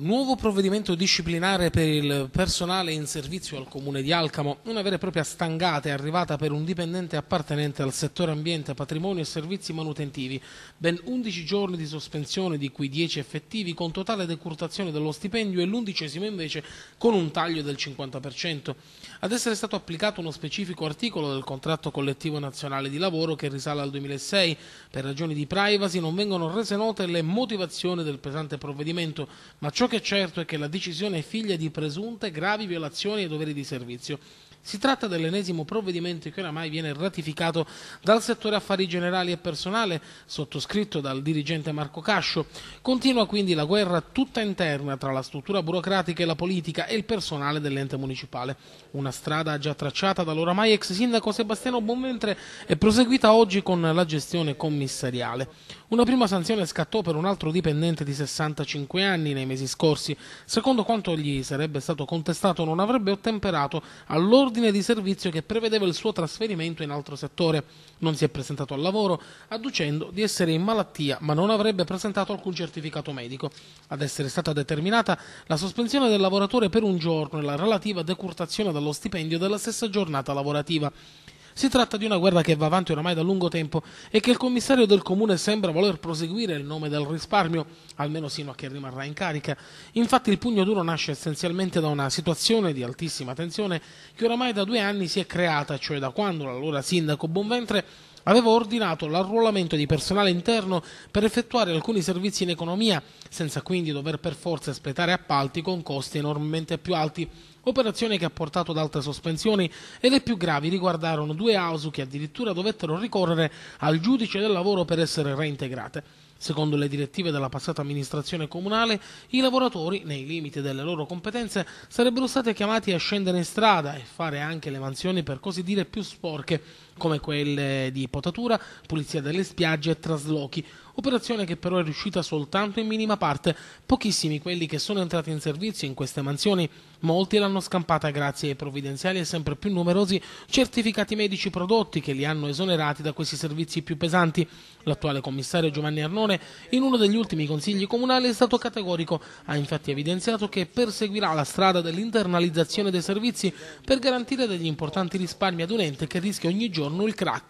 Nuovo provvedimento disciplinare per il personale in servizio al comune di Alcamo, una vera e propria stangata è arrivata per un dipendente appartenente al settore ambiente, patrimonio e servizi manutentivi. Ben 11 giorni di sospensione, di cui 10 effettivi, con totale decurtazione dello stipendio e l'undicesimo invece con un taglio del 50%. Ad essere stato applicato uno specifico articolo del contratto collettivo nazionale di lavoro che risale al 2006. Per ragioni di privacy non vengono rese note le motivazioni del pesante provvedimento, ma ciò Ciò che è certo è che la decisione è figlia di presunte gravi violazioni ai doveri di servizio. Si tratta dell'ennesimo provvedimento che oramai viene ratificato dal settore affari generali e personale, sottoscritto dal dirigente Marco Cascio. Continua quindi la guerra tutta interna tra la struttura burocratica e la politica e il personale dell'ente municipale. Una strada già tracciata dall'oramai ex sindaco Sebastiano Bonventre e proseguita oggi con la gestione commissariale. Una prima sanzione scattò per un altro dipendente di 65 anni nei mesi scorsi. Secondo quanto gli sarebbe stato contestato non avrebbe ottemperato all'ordine di servizio che prevedeva il suo trasferimento in altro settore. Non si è presentato al lavoro adducendo di essere in malattia ma non avrebbe presentato alcun certificato medico. Ad essere stata determinata la sospensione del lavoratore per un giorno e la relativa decurtazione dallo stipendio della stessa giornata lavorativa. Si tratta di una guerra che va avanti oramai da lungo tempo e che il commissario del comune sembra voler proseguire in nome del risparmio, almeno sino a che rimarrà in carica. Infatti il pugno duro nasce essenzialmente da una situazione di altissima tensione che oramai da due anni si è creata, cioè da quando l'allora sindaco Bonventre aveva ordinato l'arruolamento di personale interno per effettuare alcuni servizi in economia, senza quindi dover per forza espletare appalti con costi enormemente più alti operazione che ha portato ad altre sospensioni e le più gravi riguardarono due ASU che addirittura dovettero ricorrere al giudice del lavoro per essere reintegrate. Secondo le direttive della passata amministrazione comunale, i lavoratori, nei limiti delle loro competenze, sarebbero stati chiamati a scendere in strada e fare anche le mansioni per così dire più sporche, come quelle di potatura, pulizia delle spiagge e traslochi, operazione che però è riuscita soltanto in minima parte, pochissimi quelli che sono entrati in servizio in queste mansioni, molti l'hanno scampata grazie ai provvidenziali e sempre più numerosi certificati medici prodotti che li hanno esonerati da questi servizi più pesanti. L'attuale commissario Giovanni Arnone Pordenone in uno degli ultimi consigli comunali è stato categorico. Ha infatti evidenziato che perseguirà la strada dell'internalizzazione dei servizi per garantire degli importanti risparmi ad un ente che rischia ogni giorno il crack.